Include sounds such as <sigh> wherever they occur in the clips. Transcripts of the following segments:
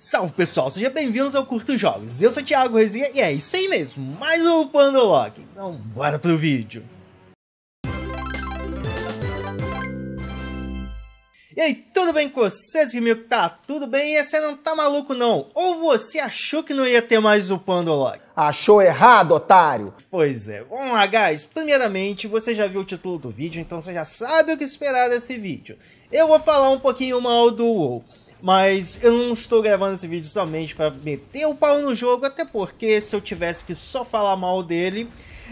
Salve pessoal, sejam bem-vindos ao Curto Jogos. Eu sou o Thiago Rezinha e é isso aí mesmo, mais um Pandolock. Então, bora pro vídeo. E aí, tudo bem com vocês, que Tá tudo bem? E você não tá maluco não? Ou você achou que não ia ter mais o Pandolog? Achou errado, otário! Pois é. Vamos lá, guys. Primeiramente, você já viu o título do vídeo, então você já sabe o que esperar desse vídeo. Eu vou falar um pouquinho mal do WoW. Mas eu não estou gravando esse vídeo somente para meter o pau no jogo, até porque se eu tivesse que só falar mal dele,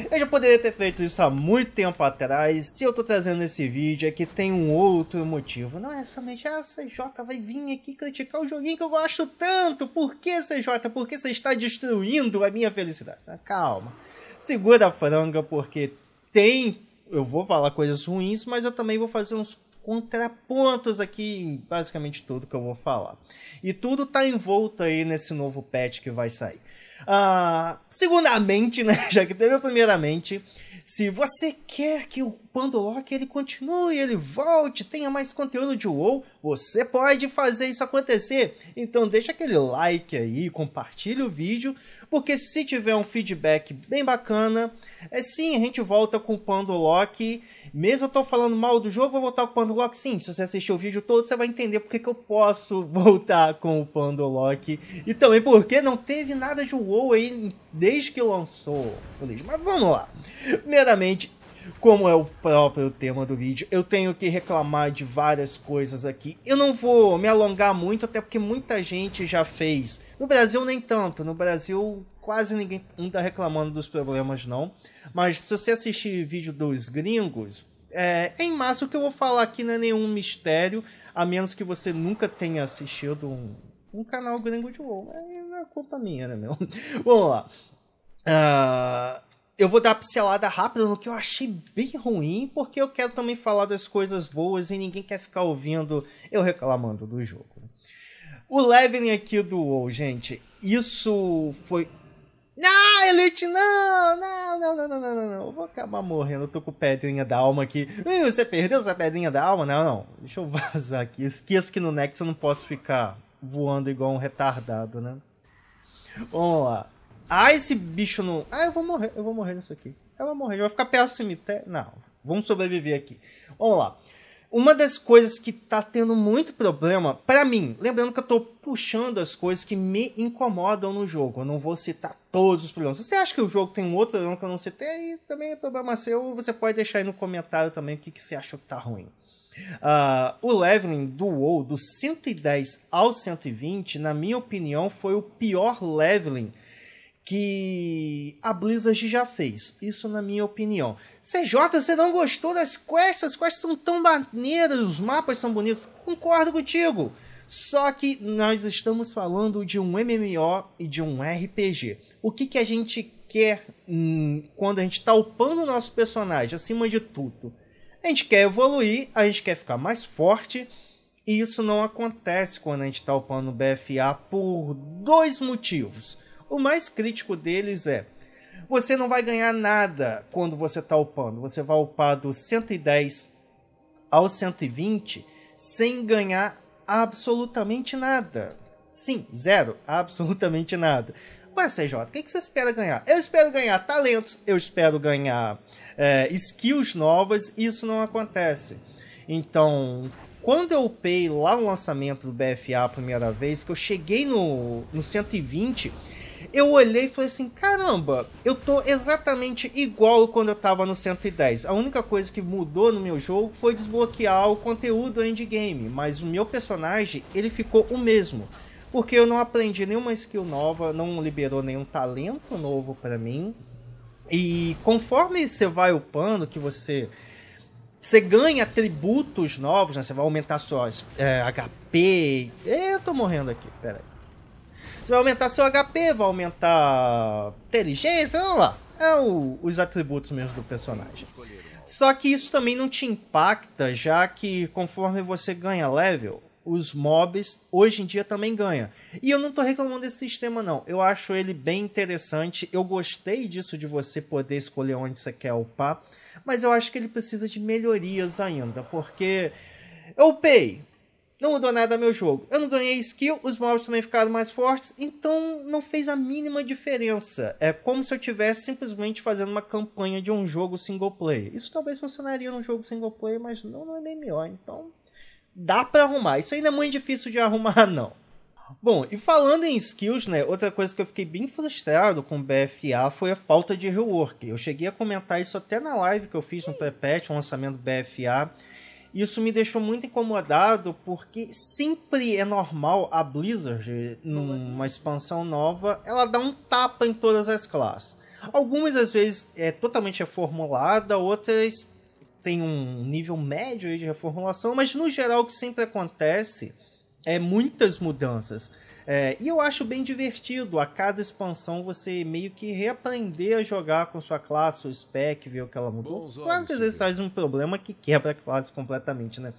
eu já poderia ter feito isso há muito tempo atrás. Se eu estou trazendo esse vídeo é que tem um outro motivo. Não é somente, ah, CJ vai vir aqui criticar o joguinho que eu gosto tanto. Por que, CJ? Por que você está destruindo a minha felicidade? Ah, calma. Segura a franga, porque tem... Eu vou falar coisas ruins, mas eu também vou fazer uns contrapontos aqui em basicamente tudo que eu vou falar. E tudo tá envolto aí nesse novo patch que vai sair. Uh, segundamente, <laughs> né, já que teve primeiramente, se você quer que o quando Loki ele continue, ele volte, tenha mais conteúdo de WoW, você pode fazer isso acontecer. Então deixa aquele like aí, compartilha o vídeo, porque se tiver um feedback bem bacana, é sim, a gente volta com o Pando Loki. Mesmo eu tô falando mal do jogo, vou voltar com o Pando Loki. Sim, se você assistir o vídeo todo, você vai entender porque que eu posso <laughs> voltar com o Pando Loki. E também porque não teve nada de WoW aí desde que lançou. Mas vamos lá. Primeiramente, como é o próprio tema do vídeo, eu tenho que reclamar de várias coisas aqui. Eu não vou me alongar muito, até porque muita gente já fez. No Brasil, nem tanto. No Brasil, quase ninguém está reclamando dos problemas, não. Mas se você assistir vídeo dos gringos, é, em massa o que eu vou falar aqui não é nenhum mistério, a menos que você nunca tenha assistido um, um canal gringo de WoW. É, não é culpa minha, né, meu? <laughs> Vamos lá. Uh, eu vou dar uma pincelada rápida no que eu achei bem ruim, porque eu quero também falar das coisas boas e ninguém quer ficar ouvindo eu reclamando do jogo. O leveling aqui do WoW, gente, isso foi. Não, Elite, não, não, não, não, não, não, não, eu vou acabar morrendo, eu tô com pedrinha da alma aqui. Você perdeu essa pedrinha da alma? Não, não, deixa eu <laughs> vazar aqui. Esqueço que no Nexus eu não posso ficar voando igual um retardado, né? Vamos lá. Ah, esse bicho não. Ah, eu vou morrer, eu vou morrer nisso aqui. Eu vou morrer, eu vou ficar perto do cemitério. Não, vamos sobreviver aqui. Vamos lá. Uma das coisas que tá tendo muito problema, para mim, lembrando que eu tô puxando as coisas que me incomodam no jogo, eu não vou citar todos os problemas. Se você acha que o jogo tem um outro problema que eu não citei, aí também é problema seu, você pode deixar aí no comentário também o que, que você acha que tá ruim. Uh, o leveling do WoW, do 110 ao 120, na minha opinião, foi o pior leveling que a Blizzard já fez. Isso na minha opinião. CJ, você não gostou das quests? As quests são tão maneiras, os mapas são bonitos. Concordo contigo. Só que nós estamos falando de um MMO e de um RPG. O que, que a gente quer hum, quando a gente está upando o nosso personagem, acima de tudo? A gente quer evoluir, a gente quer ficar mais forte. E isso não acontece quando a gente está upando o BFA por dois motivos. O mais crítico deles é: você não vai ganhar nada quando você está upando. Você vai upar do 110 ao 120 sem ganhar absolutamente nada. Sim, zero, absolutamente nada. Ué, CJ, o que, que você espera ganhar? Eu espero ganhar talentos, eu espero ganhar é, skills novas, isso não acontece. Então, quando eu upei lá no lançamento do BFA a primeira vez, que eu cheguei no, no 120, eu olhei e falei assim: caramba, eu tô exatamente igual quando eu tava no 110. A única coisa que mudou no meu jogo foi desbloquear o conteúdo endgame, mas o meu personagem ele ficou o mesmo. Porque eu não aprendi nenhuma skill nova, não liberou nenhum talento novo para mim. E conforme você vai upando, que você você ganha atributos novos, né? Você vai aumentar sua é, HP. É, eu tô morrendo aqui, peraí. Você vai aumentar seu HP, vai aumentar inteligência, vamos lá. É o, os atributos mesmo do personagem. Só que isso também não te impacta, já que conforme você ganha level, os mobs hoje em dia também ganham. E eu não tô reclamando desse sistema não. Eu acho ele bem interessante. Eu gostei disso de você poder escolher onde você quer upar, mas eu acho que ele precisa de melhorias ainda, porque eu upei, não mudou nada meu jogo. Eu não ganhei skill, os mobs também ficaram mais fortes, então não fez a mínima diferença. É como se eu tivesse simplesmente fazendo uma campanha de um jogo single player. Isso talvez funcionaria num jogo single player, mas não no é MMO, então dá para arrumar. Isso ainda é muito difícil de arrumar, <laughs> não. Bom, e falando em skills, né, outra coisa que eu fiquei bem frustrado com o BFA foi a falta de rework. Eu cheguei a comentar isso até na live que eu fiz no Prepatch, patch o lançamento do BFA, isso me deixou muito incomodado porque sempre é normal a Blizzard, numa uhum. expansão nova, ela dá um tapa em todas as classes. Algumas às vezes é totalmente reformulada, outras tem um nível médio de reformulação, mas no geral o que sempre acontece é muitas mudanças. É, e eu acho bem divertido. A cada expansão você meio que reaprender a jogar com sua classe, o spec, ver o que ela mudou. claro que às vezes traz um problema que quebra a classe completamente, né?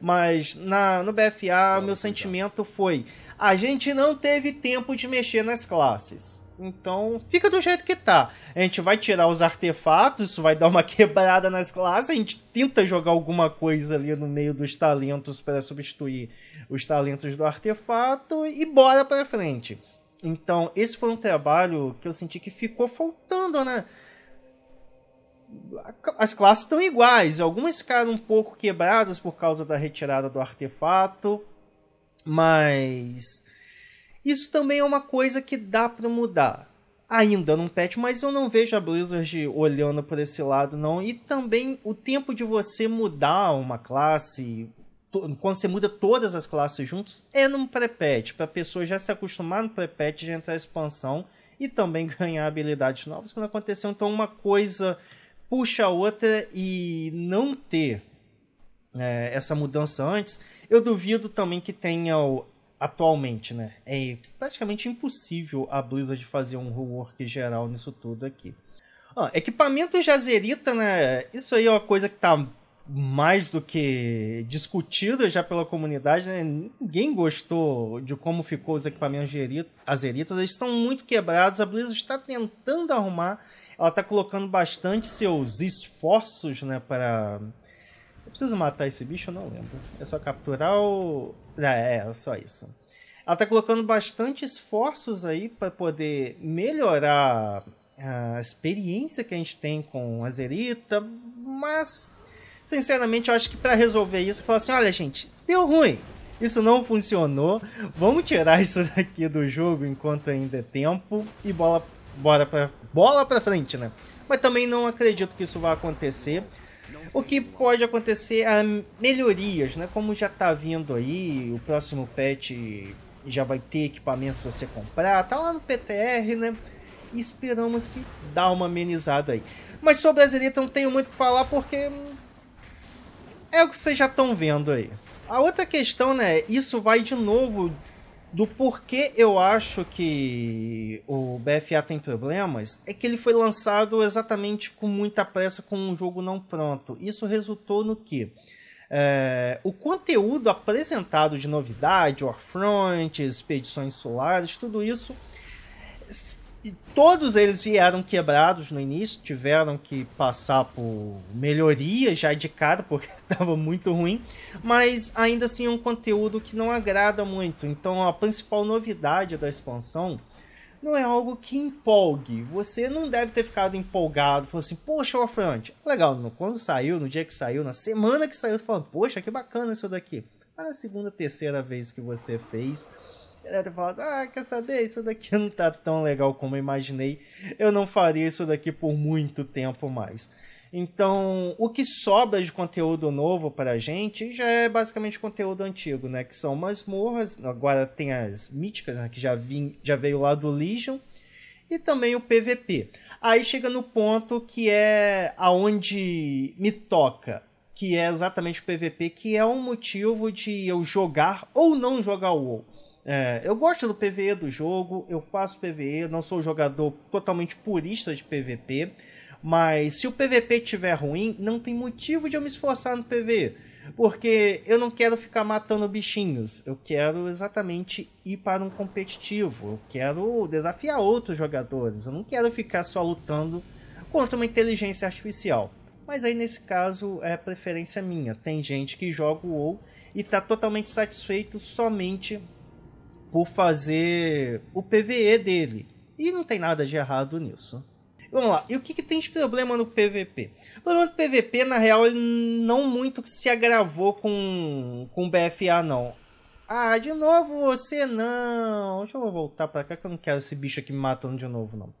Mas na, no BFA, Bom, meu sentimento foi: a gente não teve tempo de mexer nas classes. Então fica do jeito que tá. A gente vai tirar os artefatos, isso vai dar uma <laughs> quebrada nas classes, a gente tenta jogar alguma coisa ali no meio dos talentos para substituir os talentos do artefato e bora para frente. Então, esse foi um trabalho que eu senti que ficou faltando, né? As classes estão iguais, algumas ficaram um pouco quebradas por causa da retirada do artefato, mas isso também é uma coisa que dá para mudar. Ainda num patch, mas eu não vejo a Blizzard olhando por esse lado, não. E também o tempo de você mudar uma classe, quando você muda todas as classes juntos, é num pré-patch, para a pessoa já se acostumar no pré-patch, já entrar a expansão e também <laughs> ganhar habilidades novas quando aconteceu. Então, uma coisa puxa a outra e não ter é, essa mudança antes, eu duvido também que tenha atualmente, né? É praticamente impossível a Blizzard fazer um rework geral nisso tudo aqui. Ah, equipamento jazerita, né? Isso aí é uma coisa que tá mais do que discutida já pela comunidade, né? Ninguém gostou de como ficou os equipamentos azeritas. Eles estão muito quebrados. A Blizzard está tentando arrumar. Ela está colocando bastante seus esforços, né, para eu preciso matar esse bicho? Eu não lembro. É só capturar o. Ah, é, é só isso. Ela tá colocando bastante esforços aí para poder melhorar a experiência que a gente tem com a Zerita, mas sinceramente eu acho que para resolver isso, falar assim, olha gente, deu ruim. Isso não funcionou. Vamos tirar <laughs> isso daqui do jogo enquanto ainda é tempo e bola bora para bola para frente, né? Mas também não acredito que isso vá acontecer o que pode acontecer a melhorias, né? Como já está vindo aí, o próximo patch já vai ter equipamentos para você comprar, tá lá no PTR, né? esperamos que dá uma amenizada aí. Mas sobre a Zelita não tenho muito o que falar porque é o que vocês já estão vendo aí. A outra questão, né? Isso vai de novo do porquê eu acho que o BFA tem problemas é que ele foi lançado exatamente com muita pressa, com um jogo não pronto. Isso resultou no que? É, o conteúdo apresentado de novidade, Warfront, expedições solares, tudo isso e todos eles vieram quebrados no início, tiveram que passar por melhoria já de cara, porque estava <laughs> muito ruim, mas ainda assim é um conteúdo que não agrada muito. Então a principal novidade da expansão não é algo que empolgue. Você não deve ter ficado empolgado, falou assim, poxa, Warfront, legal, quando saiu, no dia que saiu, na semana que saiu, falando, poxa, que bacana isso daqui. Para a segunda, terceira vez que você fez, ela ter ah, quer saber? Isso daqui <laughs> não tá tão legal como eu imaginei. Eu não faria isso daqui por muito tempo mais. Então, o que sobra de conteúdo novo pra gente já é basicamente conteúdo antigo, né? Que são masmorras, agora tem as míticas, né? Que já, vim, já veio lá do Legion. E também o PVP. Aí chega no ponto que é aonde me toca que é exatamente o PVP, que é um motivo de eu jogar ou não jogar o WoW. É, eu gosto do PVE do jogo, eu faço PVE, não sou um jogador totalmente purista de PVP, mas se o PVP tiver ruim, não tem motivo de eu me esforçar no PVE, porque eu não quero ficar matando bichinhos, eu quero exatamente ir para um competitivo, eu quero desafiar outros jogadores, eu não quero ficar só lutando contra uma inteligência artificial. Mas aí nesse caso é preferência minha. Tem gente que joga o WoW e está totalmente satisfeito somente por fazer o PVE dele. E não tem nada de errado nisso. Vamos lá, e o que, que tem de problema no PVP? O problema do PVP, na real, não muito se agravou com, com BFA, não. Ah, de novo você não. Deixa eu voltar para cá que eu não quero esse bicho aqui me matando de novo, não.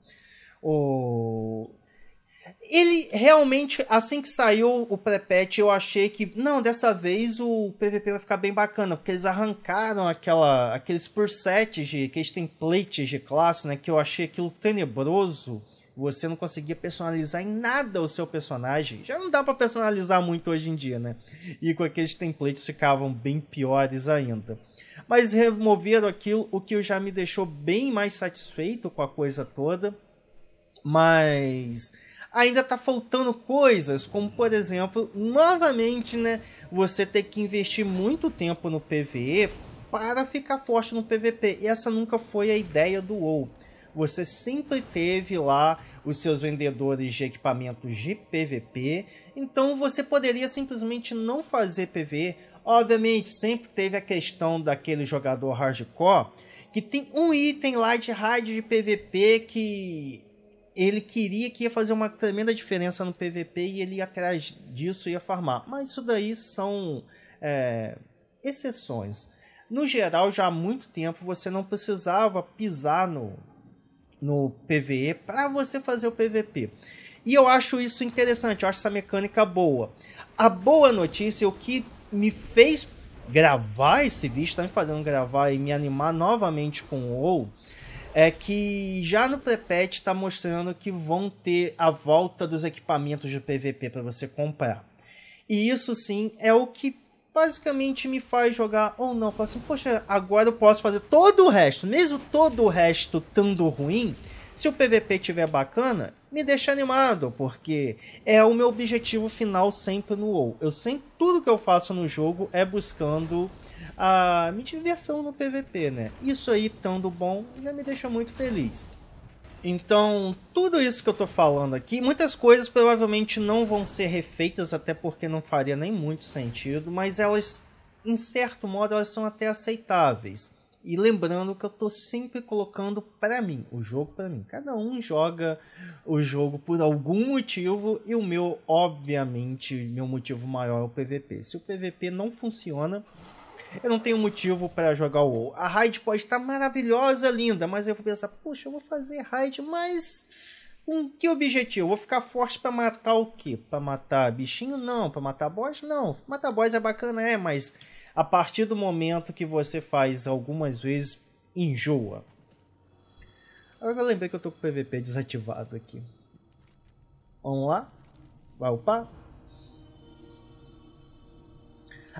O... Ele realmente, assim que saiu o pré-patch, eu achei que, não, dessa vez o PVP vai ficar bem bacana, porque eles arrancaram aquela, aqueles presets, de, aqueles templates de classe, né, que eu achei aquilo tenebroso. Você não conseguia personalizar em nada o seu personagem. Já não dá para personalizar muito hoje em dia, né? E com aqueles templates ficavam bem piores ainda. Mas removeram aquilo, o que já me deixou bem mais satisfeito com a coisa toda. Mas ainda tá faltando coisas, como por exemplo, novamente, né, você ter que investir muito tempo no PvE para ficar forte no PvP. E essa nunca foi a ideia do WoW. Você sempre teve lá os seus vendedores de equipamentos de PvP, então você poderia simplesmente não fazer PvE. Obviamente, sempre teve a questão daquele jogador hardcore que tem um item lá de raid de PVP que ele queria que ia fazer uma tremenda diferença no PVP e ele ia atrás disso ia farmar. Mas isso daí são é, exceções. No geral, já há muito tempo você não precisava pisar no, no PVE para você fazer o PVP. E eu acho isso interessante, eu acho essa mecânica boa. A boa notícia, o que me fez gravar esse vídeo, está me fazendo gravar e me animar novamente com o WoW, é que já no prepatch está mostrando que vão ter a volta dos equipamentos de PVP para você comprar. E isso sim é o que basicamente me faz jogar ou não. Falo assim, poxa, agora eu posso fazer todo o resto, mesmo todo o resto tando ruim. Se o PVP tiver bacana, me deixa animado, porque é o meu objetivo final sempre no WoW. Eu sempre tudo que eu faço no jogo é buscando a minha diversão no PVP, né? Isso aí, tanto bom, já me deixa muito feliz. Então, tudo isso que eu tô falando aqui, muitas coisas provavelmente não vão ser refeitas, até porque não faria nem muito sentido, mas elas, em certo modo, elas são até aceitáveis. E lembrando que eu tô sempre colocando para mim, o jogo para mim. Cada um joga o jogo por algum motivo e o meu, obviamente, meu motivo maior é o PVP. Se o PVP não funciona, eu não tenho motivo para jogar o WoW. A raid pode estar tá maravilhosa, linda, mas eu vou pensar, poxa, eu vou fazer raid, mas com que objetivo? Eu vou ficar forte para matar o quê? Para matar bichinho? Não, para matar boss? Não. Matar boss é bacana, é, mas a partir do momento que você faz algumas vezes, enjoa. Agora eu lembrei que eu tô com o PVP desativado aqui. Vamos lá? Vai upar?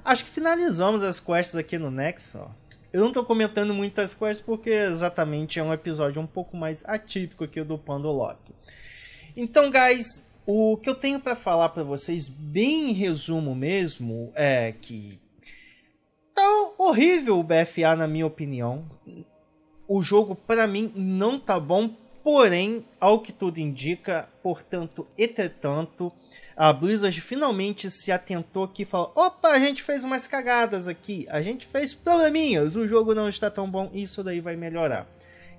Acho que finalizamos as quests aqui no Nexo. Eu não tô comentando muitas quests porque exatamente é um episódio um pouco mais atípico aqui do Pandolock. Então, guys, o que eu tenho para falar para vocês, bem em resumo mesmo, é que tá horrível o BFA na minha opinião. O jogo para mim não tá bom Porém, ao que tudo indica, portanto, entretanto, a Blizzard finalmente se atentou aqui e falou: opa, a gente fez umas cagadas aqui, a gente fez probleminhas, o jogo não está tão bom, isso daí vai melhorar.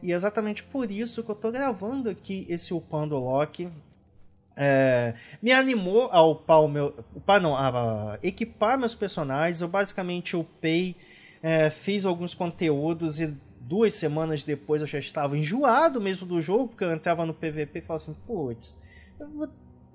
E é exatamente por isso que eu estou gravando aqui esse Upando Lock. É, me animou a upar o meu. Upar não, a, a equipar meus personagens. Eu basicamente upei, é, fiz alguns conteúdos e duas semanas depois eu já estava enjoado mesmo do jogo, porque eu entrava no PVP e falava assim, putz,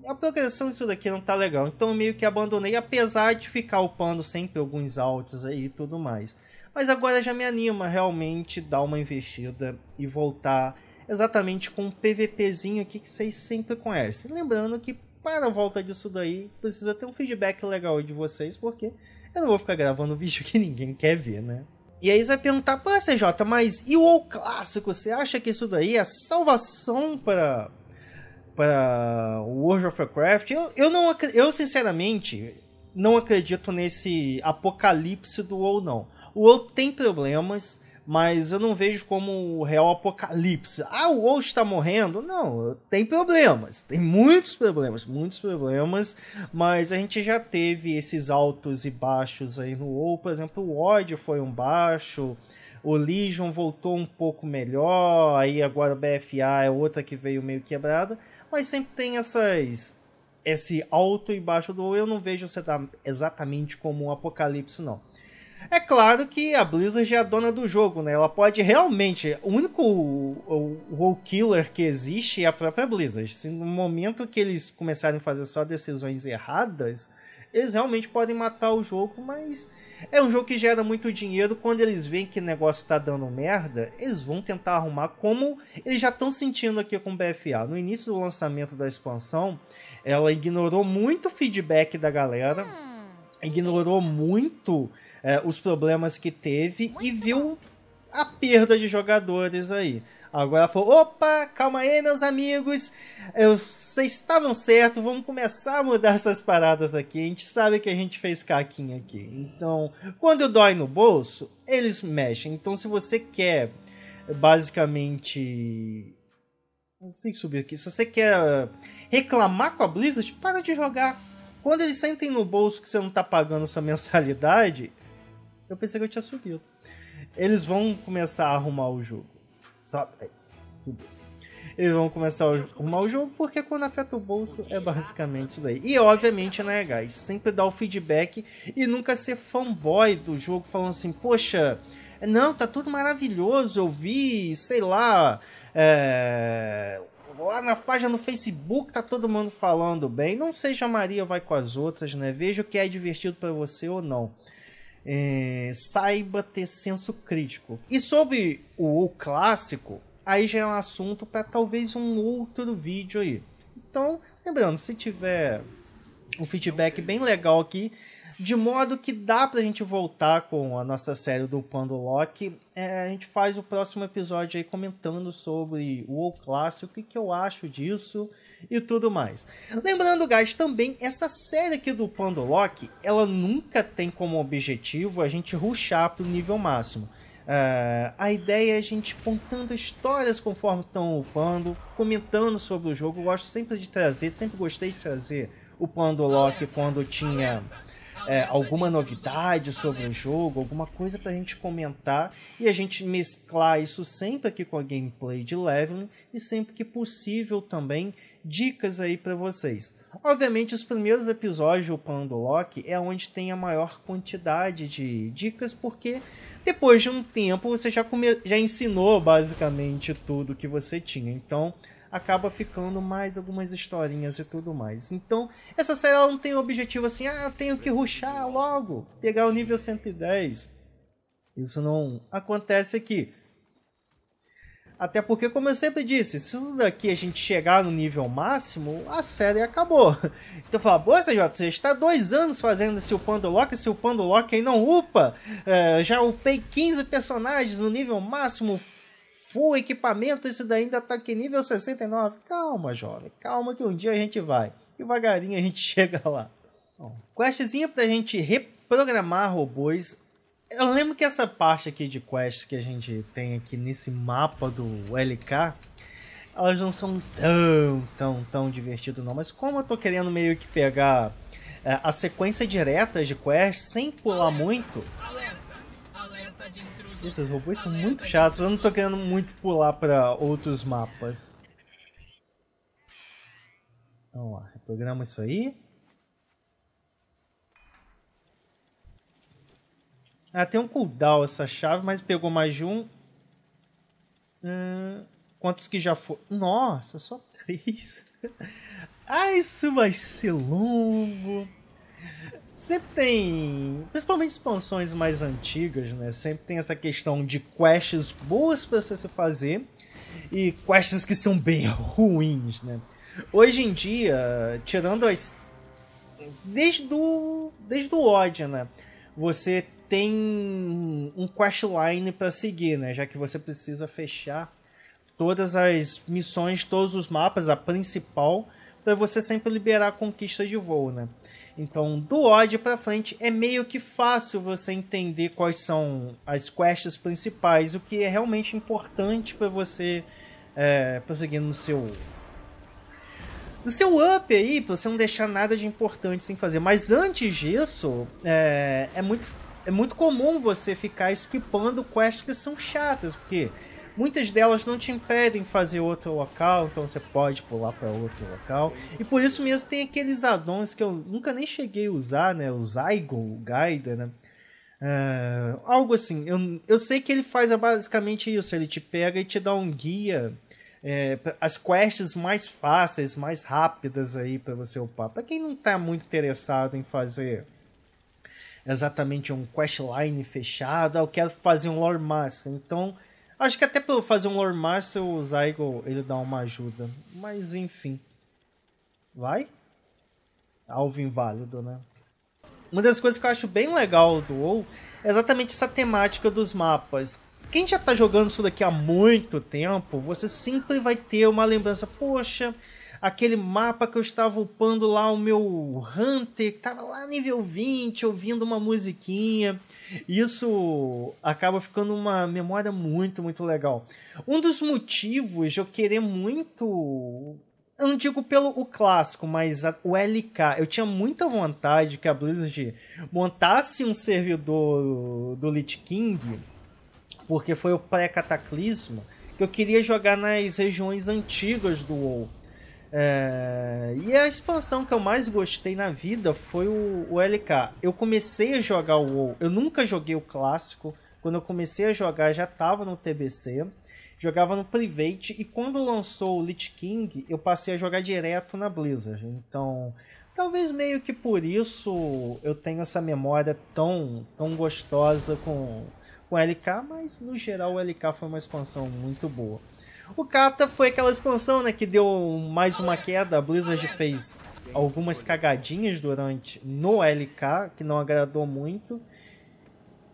a progressão disso daqui não tá legal. Então eu meio que abandonei, apesar de ficar upando sempre alguns altos aí e tudo mais. Mas agora já me anima realmente dar uma investida e voltar exatamente com um PVPzinho aqui que vocês sempre conhecem. Lembrando que para a volta disso daí precisa ter um feedback legal de vocês, porque eu não vou ficar gravando <laughs> vídeo que ninguém quer ver, né? E aí você vai perguntar, pô, CJ, mas e o WoW clássico? Você acha que isso daí é salvação para para World of Warcraft? Eu, eu não eu sinceramente não acredito nesse apocalipse do WoW não. O WoW tem problemas, mas eu não vejo como o real apocalipse. Ah, o ou está morrendo? Não, tem problemas, tem muitos problemas, muitos problemas, mas a gente já teve esses altos e baixos aí no ou, por exemplo, o ódio foi um baixo, o Legion voltou um pouco melhor, aí agora o BFA é outra que veio meio quebrada, mas sempre tem essas esse alto e baixo do ou. eu não vejo você exatamente como um apocalipse não. É claro que a Blizzard é a dona do jogo, né? Ela pode realmente. O único role killer que existe é a própria Blizzard. Se no momento que eles começarem a fazer só decisões erradas, eles realmente podem matar o jogo, mas é um jogo que gera muito dinheiro. Quando eles veem que o negócio está dando merda, eles vão tentar arrumar como eles já estão sentindo aqui com o BFA. No início do lançamento da expansão, ela ignorou muito o feedback da galera, hum, ignorou muito é, os problemas que teve e viu a perda de jogadores aí. Agora falou: opa, calma aí, meus amigos. vocês estavam certos, vamos começar a mudar essas paradas aqui. A gente sabe que a gente fez caquinha aqui. Então, quando dói no bolso, eles mexem. Então, se você quer, basicamente. Não sei subir aqui. Se você quer reclamar com a Blizzard, para de jogar. Quando eles sentem no bolso que você não está pagando sua <laughs> mensalidade, eu pensei que eu tinha subido. Eles vão começar a arrumar o jogo. Sabe? É, subiu. Eles vão começar a arrumar o jogo porque quando afeta o bolso é basicamente isso daí. E obviamente, né, guys? Sempre dar o feedback e nunca ser fanboy do jogo falando assim, poxa. Não, tá tudo maravilhoso. Eu vi, sei lá, é, lá na página no Facebook tá todo mundo falando bem. Não seja Maria vai com as outras, né? Veja o que é divertido para você ou não é, saiba ter senso crítico. E sobre o, o clássico, aí já é um assunto para talvez um outro vídeo aí. Então, lembrando, se tiver um feedback bem legal aqui, de modo que dá pra gente voltar com a nossa série do Pando Locke É, a gente faz o próximo episódio aí comentando sobre o clássico, o que, que eu acho disso e tudo mais. Lembrando, guys, também essa série aqui do Pandolock, ela nunca tem como objetivo a gente ruxar para o nível máximo. Uh, a ideia é a gente contando histórias conforme estão upando, comentando sobre o jogo. Eu gosto sempre de trazer, sempre gostei de trazer o Pandolock quando tinha é, alguma novidade sobre o jogo, alguma coisa para a gente comentar e a gente mesclar isso sempre aqui com a gameplay de leveling e sempre que possível também dicas aí para vocês. Obviamente, os primeiros episódios do Plano Loki é onde tem a maior quantidade de dicas, porque depois de um tempo você já, come... já ensinou basicamente tudo que você tinha. Então acaba ficando mais algumas historinhas e tudo mais. Então, essa série ela não tem o objetivo assim, ah, eu tenho que ruxar logo, pegar o nível 110. Isso não acontece aqui. Até porque, como eu sempre disse, se isso daqui a gente chegar no nível máximo, a série acabou. <laughs> Então fala, pô, CJ, você está dois anos fazendo esse upando Loki, se upando Loki aí não upa. É, já upei 15 personagens no nível máximo, full equipamento, isso daí ainda tá aqui nível 69. Calma, jovem, calma que um dia a gente vai. Devagarinho a gente <laughs> chega lá. Bom, questzinha pra gente reprogramar robôs eu lembro que essa parte aqui de quests que a gente tem aqui nesse mapa do LK, elas não são tão, tão, tão divertidas não. Mas como eu tô querendo meio que pegar é, a sequência direta de quests sem pular alerta, muito... Alerta, alerta de Esses robôs são muito chatos, eu não tô querendo muito pular para outros mapas. Vamos lá, reprograma isso aí. Ah, tem um cooldown essa chave, mas pegou mais de um. Hum, quantos que já foi? Nossa, só <laughs> três. ah, isso vai ser longo. Sempre tem, principalmente expansões mais antigas, né? Sempre tem essa questão de quests boas para você fazer e quests que são bem <laughs> ruins, né? Hoje em dia, tirando as desde do desde o Odd, né? Você tem um questline para seguir, né? Já que você precisa fechar todas as missões, todos os mapas, a principal, para você sempre liberar a conquista de voo, né? Então, do odd para frente é meio que fácil você entender quais são as quests principais, o que é realmente importante para você é, prosseguir no seu no seu up aí, pra você não deixar nada de importante sem fazer. Mas antes disso, é, é muito é muito comum você ficar esquipando quests que são chatas, porque muitas delas não te impedem fazer outro local, então você pode pular para outro local. E por isso mesmo tem aqueles addons que eu nunca nem cheguei a usar, né? O Zygon, o Gaida, né? Uh, algo assim, eu, eu sei que ele faz basicamente isso: ele te pega e te dá um guia, é, as quests mais fáceis, mais rápidas aí para você upar. Para quem não tá muito interessado em fazer exatamente um questline fechado, eu quero fazer um lore master. Então, acho que até para fazer um lore master o Zygo ele dá uma ajuda. Mas enfim. Vai? Alvo inválido, né? Uma das coisas que eu acho bem legal do WoW é exatamente essa temática dos mapas. Quem já está jogando isso daqui há muito tempo, você sempre vai ter uma lembrança, poxa, aquele mapa que eu estava upando lá o meu Hunter, que estava lá nível 20, ouvindo uma musiquinha. Isso acaba ficando uma memória muito, muito legal. Um dos motivos de eu querer muito. Eu não digo pelo o clássico, mas a, o LK. Eu tinha muita vontade que a Blizzard montasse um servidor do Lich King, porque foi o pré-cataclismo, que eu queria jogar nas regiões antigas do WoW. É... E a expansão que eu mais gostei na vida foi o, o LK. Eu comecei a jogar o WoW, eu nunca joguei o clássico. Quando eu comecei a jogar, já estava no TBC, jogava no Private, e quando lançou o Lich King, eu passei a jogar direto na Blizzard. Então, talvez meio que por isso eu tenho essa memória tão, tão gostosa com, com o LK, mas no geral o LK foi uma expansão muito boa. O Kata foi aquela expansão, né, que deu mais uma queda. A Blizzard fez algumas cagadinhas durante no LK, que não agradou muito.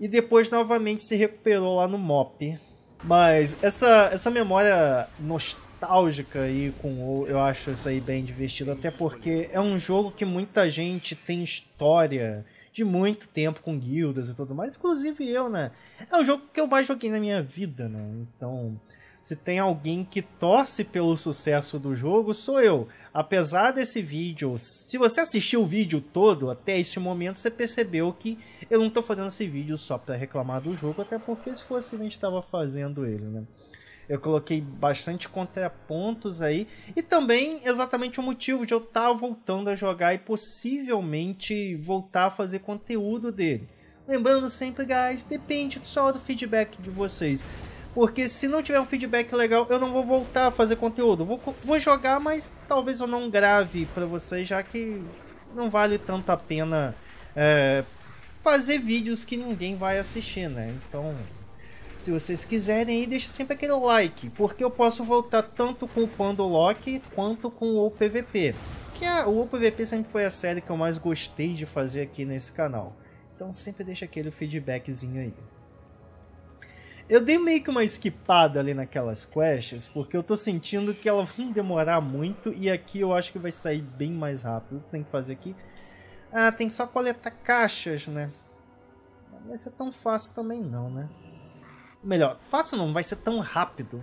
E depois novamente se recuperou lá no MOP. Mas essa, essa memória nostálgica aí com o, eu acho isso aí bem divertido, até porque é um jogo que muita gente tem história de muito tempo com guildas e tudo mais, inclusive eu, né? É um jogo que eu mais joguei na minha vida, né? Então, se tem alguém que torce pelo sucesso do jogo, sou eu. Apesar desse vídeo, se você assistiu o vídeo todo até esse momento, você percebeu que eu não estou fazendo esse vídeo só para reclamar do jogo, até porque se fosse a gente estava fazendo ele, né? Eu coloquei bastante contrapontos aí. E também exatamente o motivo de eu estar tá voltando a jogar e possivelmente voltar a fazer conteúdo dele. Lembrando sempre, guys, depende só do feedback de vocês. Porque se não tiver um feedback legal, eu não vou voltar a fazer conteúdo. Vou, vou jogar, mas talvez eu não grave para vocês, já que não vale tanto a pena é, fazer vídeos que ninguém vai assistir, né? Então, se vocês quiserem aí, deixa sempre aquele like, porque eu posso voltar tanto com o Pandolock quanto com o PVP. Que é, o PVP sempre foi a série que eu mais gostei de fazer aqui nesse canal. Então sempre deixa aquele feedbackzinho aí. Eu dei meio que uma esquipada ali naquelas quests, porque eu tô sentindo que elas vão demorar muito e aqui eu acho que vai sair bem mais rápido. O que tem que fazer aqui? Ah, tem que só coletar caixas, né? Não vai ser tão fácil também não, né? Melhor, fácil não, vai ser tão rápido.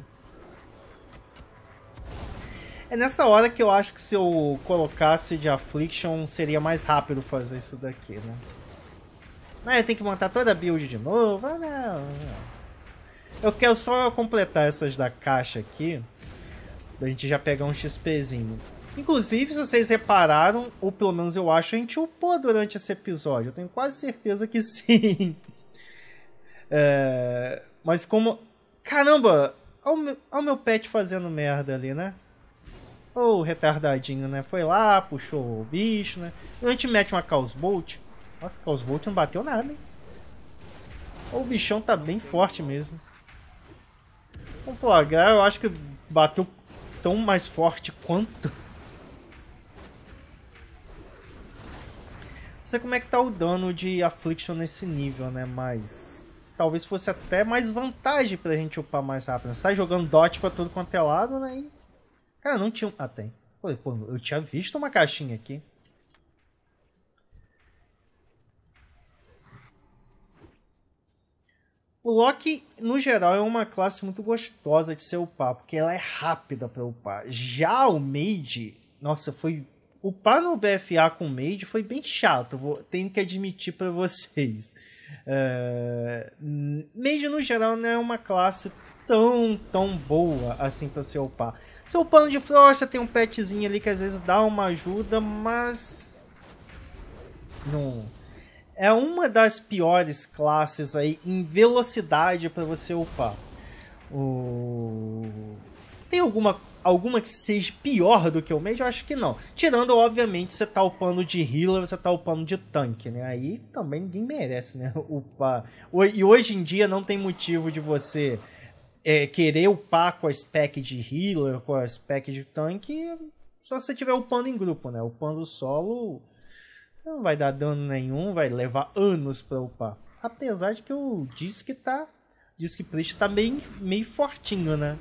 É nessa hora que eu acho que se eu colocasse de Affliction seria mais rápido fazer isso daqui, né? Mas tem que montar toda a build de novo? Ah, não, não. Eu quero só completar essas da caixa aqui. Pra gente já pegar um XPzinho. Inclusive, se vocês repararam, ou pelo menos eu acho, a gente upou durante esse episódio. Eu tenho quase certeza que <laughs> sim. É... Mas como... Caramba! Olha o meu pet fazendo merda ali, né? Ô, oh, retardadinho, né? Foi lá, puxou o bicho, né? A gente mete uma Chaos Bolt. Nossa, Chaos Bolt não bateu nada, hein? O bichão tá bem forte mesmo. O plagar eu acho que bateu tão mais forte quanto. Não sei como é que tá o dano de Affliction nesse nível, né? Mas talvez fosse até mais vantagem pra gente upar mais rápido. Né? Sai jogando dot pra todo quanto é lado, né? E... Cara, não tinha... Ah, tem. Eu tinha visto uma caixinha aqui. O Loki, no geral, é uma classe muito gostosa de ser upar, porque ela é rápida para upar. Já o Mage, nossa, foi. Upar no BFA com o Mage foi bem chato, vou... tenho que admitir para vocês. É, Mage, no geral, não é uma classe tão, tão boa assim para ser upar. Seu pano de frosta tem um petzinho ali que às vezes dá uma ajuda, mas. Não é uma das piores classes aí em velocidade para você upar. O... Tem alguma, alguma que seja pior do que o Mage? Eu acho que não. Tirando, obviamente, você tá upando de healer, você tá upando de tanque, né? Aí também ninguém merece, né? <laughs> Upar. E hoje em dia não tem motivo de você é, querer upar com a spec de healer, com a spec de tanque, só se você estiver upando em grupo, né? Upando solo não vai dar dano nenhum, vai levar anos pra upar. Apesar de que eu disse que tá. Disse que Priest tá bem meio fortinho, né?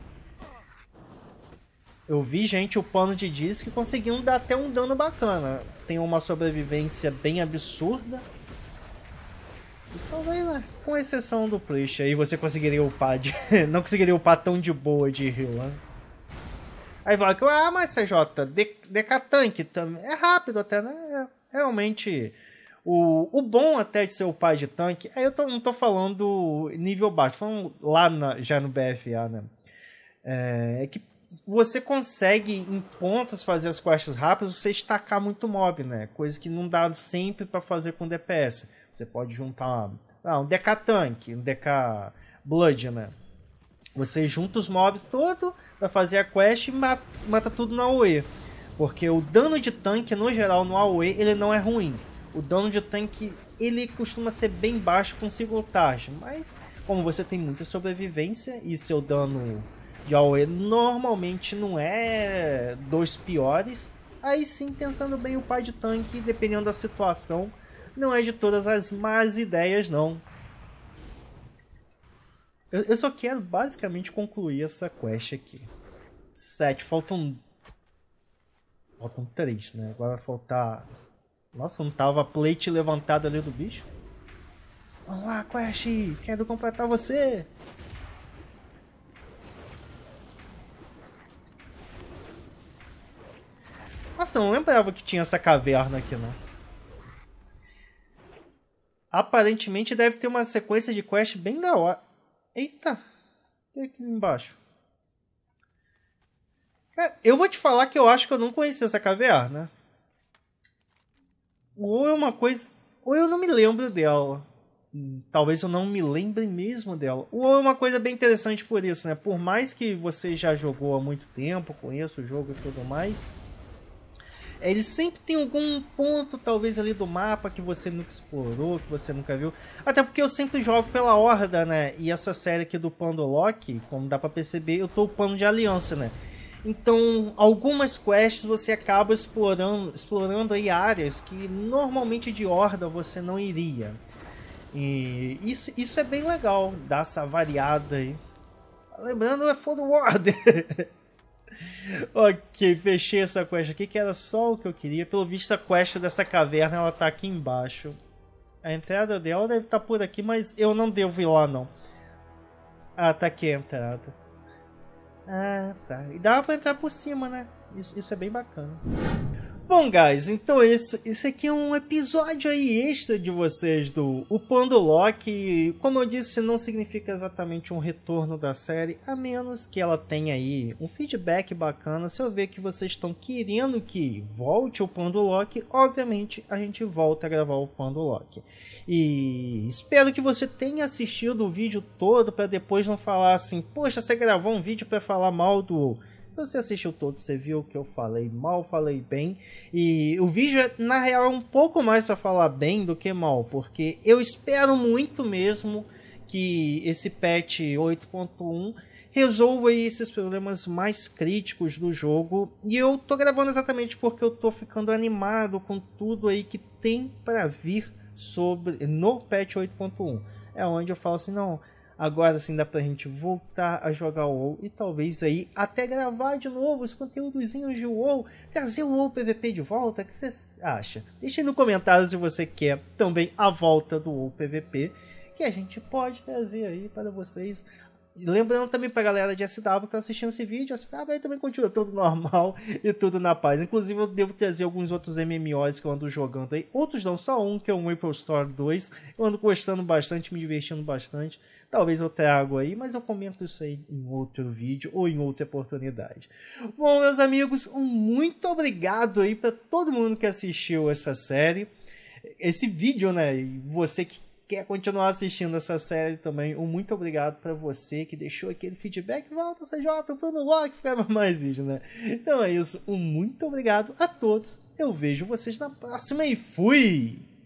Eu vi gente upando de disc conseguindo dar até um dano bacana. Tem uma sobrevivência bem absurda. então talvez, né? com exceção do Priest, aí você conseguiria upar de... <laughs> não conseguiria upar tão de boa de heal, né? Aí fala que, ah, mas CJ, DK também. É rápido até, né? É. Realmente, o, o bom até de ser o pai de tanque, aí eu tô, não tô falando nível baixo, tô falando lá na, já no BFA, né? É, é, que você consegue, em pontos, fazer as quests rápidas, você estacar muito mob, né? Coisa que não dá sempre para fazer com DPS. Você pode juntar ah, um DK tanque, um DK blood, né? Você junta os mobs todo para fazer a quest e mata, mata tudo na UE. Porque o dano de tanque, no geral, no AoE, ele não é ruim. O dano de tanque, ele costuma ser bem baixo com single target, mas como você tem muita sobrevivência e seu dano de AoE normalmente não é dos piores, aí sim, pensando bem, o pai de tanque, dependendo da situação, não é de todas as más ideias, não. Eu, eu só quero basicamente concluir essa quest aqui. sete faltam Faltam três, né? Agora vai faltar. Nossa, não tava a plate levantada ali do bicho? Vamos lá, Quest! Quero completar você! Nossa, não lembrava que tinha essa caverna aqui, não. Aparentemente deve ter uma sequência de quest bem da hora. Eita! Tem aqui embaixo. É, eu vou te falar que eu acho que eu não conheci essa caverna. Né? Ou é uma coisa. Ou eu não me lembro dela. Talvez eu não me lembre mesmo dela. Ou é uma coisa bem interessante por isso, né? Por mais que você já jogou há muito tempo, conheça o jogo e tudo mais. Ele sempre tem algum ponto, talvez, ali do mapa que você nunca explorou, que você nunca viu. Até porque eu sempre jogo pela horda, né? E essa série aqui do Pandolock, como dá pra perceber, eu tô upando de aliança, né? Então, algumas quests você acaba explorando, explorando aí áreas que normalmente de horda você não iria. E isso, isso é bem legal, dar essa variada aí. Lembrando, é For Order. <laughs> ok, fechei essa quest aqui, que era só o que eu queria. Pelo visto, a quest dessa caverna ela tá aqui embaixo. A entrada dela deve estar tá por aqui, mas eu não devo ir lá, não. Ah, tá aqui a entrada. Ah, tá. E dava pra entrar por cima, né? Isso, isso é bem bacana. Bom, guys, então esse, esse aqui é um episódio aí extra de vocês do Upando Loki. Como eu disse, não significa exatamente um retorno da série, a menos que ela tenha aí um feedback bacana. Se eu ver que vocês estão querendo que volte o Upando Loki, obviamente a gente volta a gravar o Upando Loki. E espero que você tenha assistido o vídeo todo para depois não falar assim: "Poxa, você gravou um vídeo para falar mal do você assistiu todo, você viu que eu falei mal, falei bem. E o vídeo, é, na real, é um pouco mais para falar bem do que mal, porque eu espero muito mesmo que esse patch 8.1 resolva esses problemas mais críticos do jogo. E eu tô gravando exatamente porque eu tô ficando animado com tudo aí que tem para vir sobre no patch 8.1. É onde eu falo assim, não, Agora sim dá pra gente voltar a jogar o WoW e talvez aí até gravar de novo os conteúdozinhos de WoW, trazer o WoW PVP de volta, o que você acha? Deixe aí no comentário se você quer também a volta do WoW PVP, que a gente pode trazer aí para vocês Lembrando também pra galera de SW que tá assistindo esse vídeo, SW aí também continua tudo normal <laughs> e tudo na paz. Inclusive, eu devo trazer alguns outros MMOs que eu ando jogando aí. Outros não, só um, que é o Maple store 2. Eu ando gostando bastante, me divertindo bastante. Talvez eu trago aí, mas eu comento isso aí em outro vídeo ou em outra oportunidade. Bom, meus amigos, um muito obrigado aí para todo mundo que assistiu essa série esse vídeo, né? Você que quer continuar assistindo essa série também, um muito obrigado para você que deixou aquele feedback. Volta, CJ, Bruno Locke, para mais vídeo, né? Então é isso, um muito obrigado a todos. Eu vejo vocês na próxima e fui!